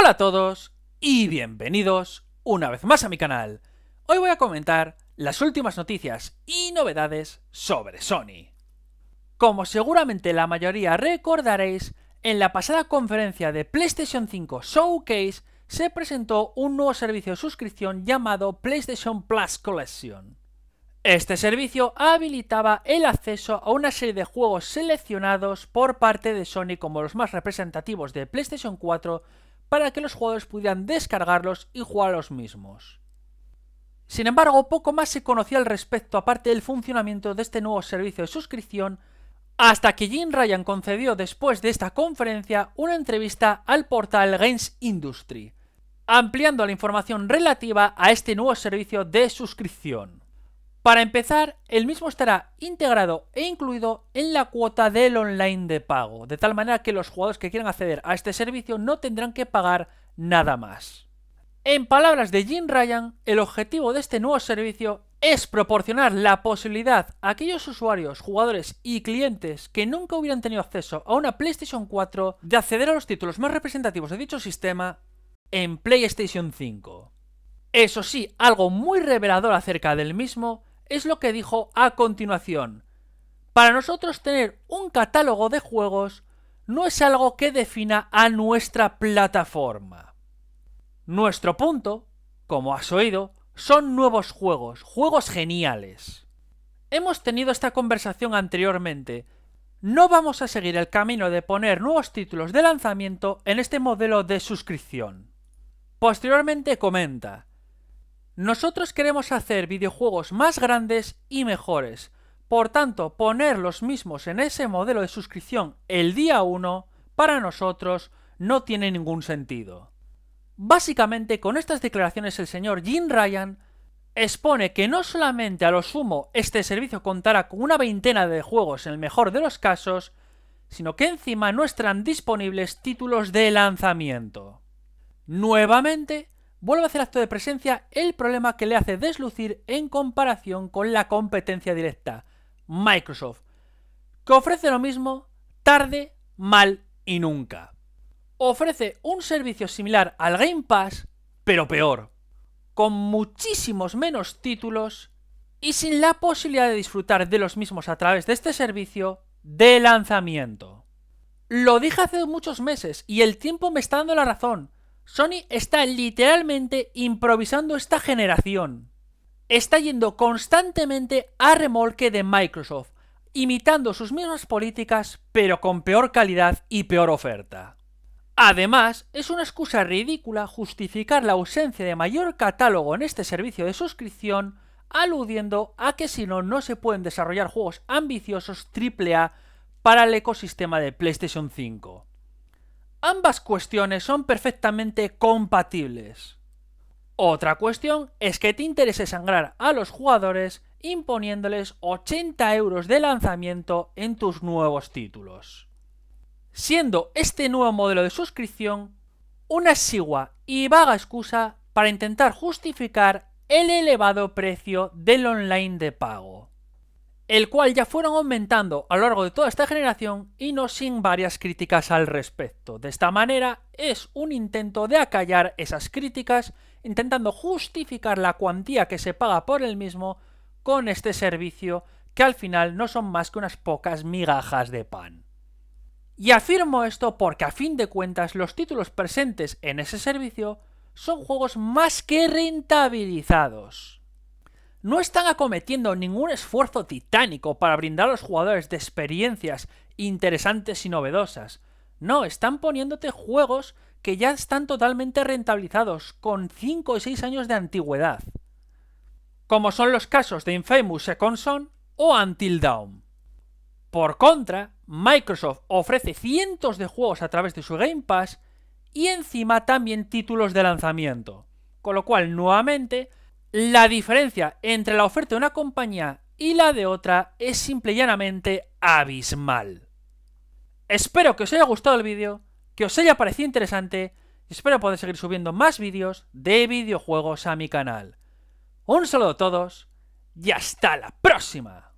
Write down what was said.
Hola a todos y bienvenidos una vez más a mi canal. Hoy voy a comentar las últimas noticias y novedades sobre Sony. Como seguramente la mayoría recordaréis, en la pasada conferencia de PlayStation 5 Showcase se presentó un nuevo servicio de suscripción llamado PlayStation Plus Collection. Este servicio habilitaba el acceso a una serie de juegos seleccionados por parte de Sony como los más representativos de PlayStation 4 para que los jugadores pudieran descargarlos y jugar a los mismos. Sin embargo, poco más se conocía al respecto aparte del funcionamiento de este nuevo servicio de suscripción, hasta que Jim Ryan concedió después de esta conferencia una entrevista al portal Games Industry, ampliando la información relativa a este nuevo servicio de suscripción. Para empezar, el mismo estará integrado e incluido en la cuota del online de pago, de tal manera que los jugadores que quieran acceder a este servicio no tendrán que pagar nada más. En palabras de Jim Ryan, el objetivo de este nuevo servicio es proporcionar la posibilidad a aquellos usuarios, jugadores y clientes que nunca hubieran tenido acceso a una PlayStation 4 de acceder a los títulos más representativos de dicho sistema en PlayStation 5. Eso sí, algo muy revelador acerca del mismo es lo que dijo a continuación. Para nosotros tener un catálogo de juegos no es algo que defina a nuestra plataforma. Nuestro punto, como has oído, son nuevos juegos, juegos geniales. Hemos tenido esta conversación anteriormente. No vamos a seguir el camino de poner nuevos títulos de lanzamiento en este modelo de suscripción. Posteriormente comenta, nosotros queremos hacer videojuegos más grandes y mejores. Por tanto, poner los mismos en ese modelo de suscripción el día 1, para nosotros, no tiene ningún sentido. Básicamente, con estas declaraciones el señor Jim Ryan expone que no solamente a lo sumo este servicio contará con una veintena de juegos en el mejor de los casos, sino que encima no estarán disponibles títulos de lanzamiento. Nuevamente, vuelve a hacer acto de presencia el problema que le hace deslucir en comparación con la competencia directa, Microsoft, que ofrece lo mismo tarde, mal y nunca. Ofrece un servicio similar al Game Pass, pero peor, con muchísimos menos títulos y sin la posibilidad de disfrutar de los mismos a través de este servicio de lanzamiento. Lo dije hace muchos meses y el tiempo me está dando la razón. Sony está literalmente improvisando esta generación. Está yendo constantemente a remolque de Microsoft, imitando sus mismas políticas, pero con peor calidad y peor oferta. Además, es una excusa ridícula justificar la ausencia de mayor catálogo en este servicio de suscripción, aludiendo a que si no, no se pueden desarrollar juegos ambiciosos AAA para el ecosistema de PlayStation 5. Ambas cuestiones son perfectamente compatibles. Otra cuestión es que te interese sangrar a los jugadores imponiéndoles 80 euros de lanzamiento en tus nuevos títulos. Siendo este nuevo modelo de suscripción una exigua y vaga excusa para intentar justificar el elevado precio del online de pago el cual ya fueron aumentando a lo largo de toda esta generación y no sin varias críticas al respecto. De esta manera es un intento de acallar esas críticas, intentando justificar la cuantía que se paga por el mismo con este servicio que al final no son más que unas pocas migajas de pan. Y afirmo esto porque a fin de cuentas los títulos presentes en ese servicio son juegos más que rentabilizados no están acometiendo ningún esfuerzo titánico para brindar a los jugadores de experiencias interesantes y novedosas. No, están poniéndote juegos que ya están totalmente rentabilizados, con 5 y 6 años de antigüedad. Como son los casos de Infamous Second Son o Until Dawn. Por contra, Microsoft ofrece cientos de juegos a través de su Game Pass y encima también títulos de lanzamiento. Con lo cual, nuevamente, la diferencia entre la oferta de una compañía y la de otra es simple y llanamente abismal. Espero que os haya gustado el vídeo, que os haya parecido interesante y espero poder seguir subiendo más vídeos de videojuegos a mi canal. Un saludo a todos y hasta la próxima.